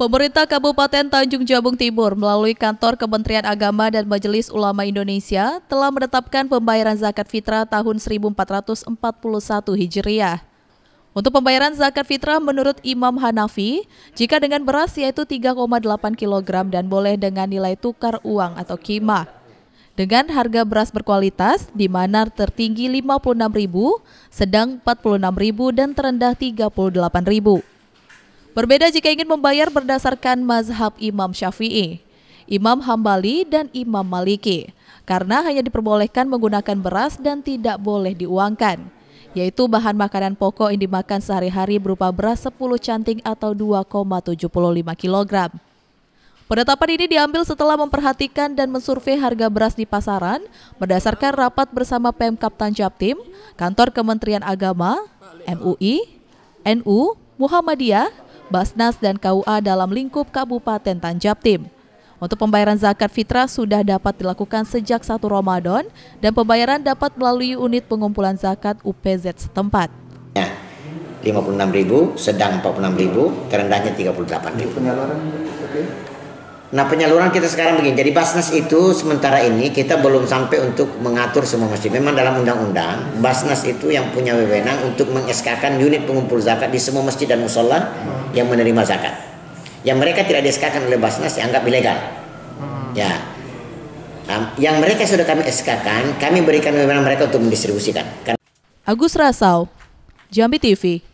Pemerintah Kabupaten Tanjung Jabung Timur melalui kantor Kementerian Agama dan Majelis Ulama Indonesia telah menetapkan pembayaran zakat fitrah tahun 1441 Hijriah. Untuk pembayaran zakat fitrah menurut Imam Hanafi, jika dengan beras yaitu 3,8 kg dan boleh dengan nilai tukar uang atau kima. Dengan harga beras berkualitas di mana tertinggi 56.000, sedang 46.000 dan terendah 38.000. Berbeda jika ingin membayar berdasarkan mazhab Imam Syafi'i, Imam Hambali dan Imam Maliki, karena hanya diperbolehkan menggunakan beras dan tidak boleh diuangkan, yaitu bahan makanan pokok yang dimakan sehari-hari berupa beras 10 canting atau 2,75 kg. Penetapan ini diambil setelah memperhatikan dan mensurvei harga beras di pasaran berdasarkan rapat bersama Pemkap Tim, Kantor Kementerian Agama, MUI, NU, Muhammadiyah, Basnas dan KUA dalam lingkup Kabupaten Tanjab Tim. Untuk pembayaran zakat fitrah sudah dapat dilakukan sejak 1 Ramadan dan pembayaran dapat melalui unit pengumpulan zakat UPZ setempat. Ya, 56.000, sedang 46.000, terendahnya 38.000. Penyaluran, Okay. Nah penyaluran kita sekarang begini. Jadi Basnas itu sementara ini kita belum sampai untuk mengatur semua masjid. Memang dalam undang-undang Basnas itu yang punya wewenang untuk mengeskakan unit pengumpul zakat di semua masjid dan musola yang menerima zakat. Yang mereka tidak dieskakan oleh Basnas dianggap ya ilegal. Ya. yang mereka sudah kami eskakan, kami berikan wewenang mereka untuk mendistribusikan. Agus Rasau, Jambi TV.